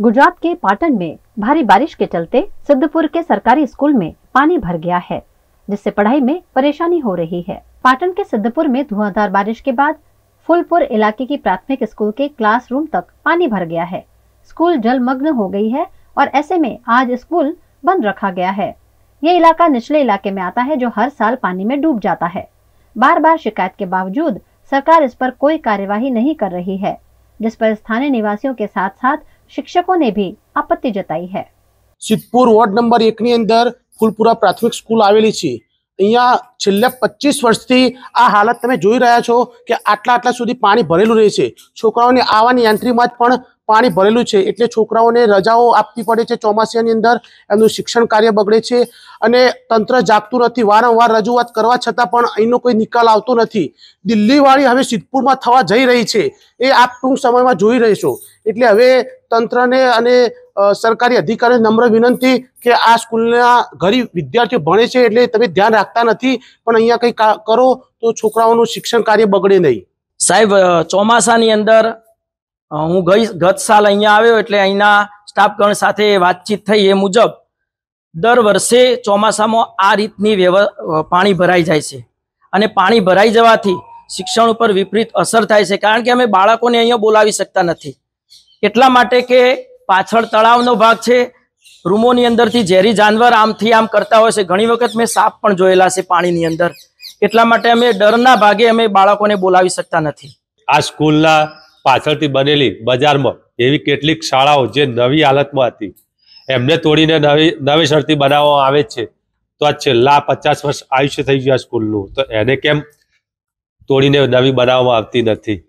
गुजरात के पाटन में भारी बारिश के चलते सिद्धपुर के सरकारी स्कूल में पानी भर गया है जिससे पढ़ाई में परेशानी हो रही है पाटन के सिद्धपुर में धुआंधार बारिश के बाद फुलपुर इलाके की प्राथमिक स्कूल के क्लासरूम तक पानी भर गया है स्कूल जलमग्न हो गई है और ऐसे में आज स्कूल बंद रखा गया है ये इलाका निचले इलाके में आता है जो हर साल पानी में डूब जाता है बार बार शिकायत के बावजूद सरकार इस पर कोई कार्यवाही नहीं कर रही है जिस पर स्थानीय निवासियों के साथ साथ શિક્ષકોને भी આપત્તિ જતાઈ હે સિદ્ધપુર વોર્ડ નંબર એકની અંદર ફૂલપુરા પ્રાથમિક સ્કૂલ આવેલી છે અહીંયા છેલ્લા પચીસ વર્ષથી આ હાલત તમે જોઈ રહ્યા છો કે આટલા આટલા સુધી પાણી ભરેલું રહે છે છોકરાઓની આવવાની યાંત્રીમાં જ પણ પાણી ભરેલું છે એટલે છોકરાઓને રજાઓ આપવી પડે છે ચોમાસાની અંદર એમનું શિક્ષણ કાર્ય બગડે છે અને તંત્ર જાગતું નથી વારંવાર રજૂઆત કરવા છતાં પણ અહીંનો કોઈ નિકાલ આવતો નથી દિલ્હીવાળી હવે સિદ્ધપુરમાં થવા જઈ રહી છે એ આપ ટૂંક સમયમાં જોઈ રહીશો એટલે હવે તંત્રને અને સરકારી અધિકારીઓ નમ્ર વિનંતી કે આ સ્કૂલના ગરીબ વિદ્યાર્થીઓ ભણે છે એટલે તમે ધ્યાન રાખતા નથી પણ અહીંયા કંઈ કરો તો છોકરાઓનું શિક્ષણ કાર્ય બગડે નહીં સાહેબ ચોમાસાની અંદર હું ગઈ ગત સાલ અહીંયા આવ્યો એટલે અહીંના સ્ટાફગણ સાથે વાતચીત થઈ એ મુજબ દર વર્ષે ચોમાસામાં આ રીતની વ્યવ પાણી ભરાઈ જાય છે અને પાણી ભરાઈ જવાથી શિક્ષણ ઉપર વિપરીત અસર થાય છે કારણ કે અમે બાળકોને અહીંયા બોલાવી શકતા નથી એટલા માટે કે પાછળ તળાવનો ભાગ છે રૂમોની અંદરથી ઝેરી જાનવર આમથી આમ કરતા હોય છે ઘણી વખત મેં સાપ પણ જોયેલા છે પાણીની અંદર એટલા માટે અમે ડરના ભાગે અમે બાળકોને બોલાવી શકતા નથી આ સ્કૂલના પાછળથી બનેલી બજારમાં એવી કેટલીક શાળાઓ જે નવી હાલતમાં હતી એમને તોડીને નવી નવેસરથી બનાવવામાં આવે છે તો આ છેલ્લા પચાસ વર્ષ આયુષ્ય થઈ ગયા સ્કૂલનું તો એને કેમ તોડીને નવી બનાવવામાં આવતી નથી